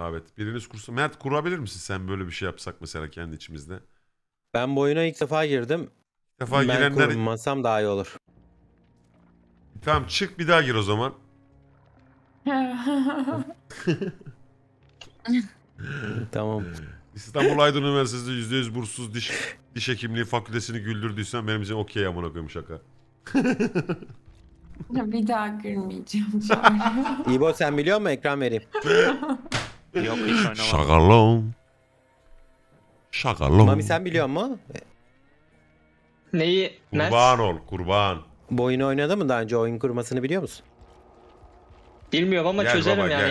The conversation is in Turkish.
Evet. Biriniz kursa. Mert kurabilir misin sen böyle bir şey yapsak mesela kendi içimizde? Ben bu oyuna ilk defa girdim. İlk defa ben girenler... kurmasam daha iyi olur. Tamam çık bir daha gir o zaman. tamam. İstanbul Aydın Üniversitesi %100 bursuz diş diş hekimliği fakültesini güldürdüysen benim için okey amına koyayım şaka. bir daha gülmeyeceğim. İbo sen biliyor musun ekran vereyim. Yok hiç oynamadım. Şakalon. Şakalon. Mami sen biliyor mu? Neyi? Kurban ol kurban. Bu oyunu oynadı mı daha önce oyun kurmasını biliyor musun? Bilmiyorum ama Gel çözerim baba, yani. gel.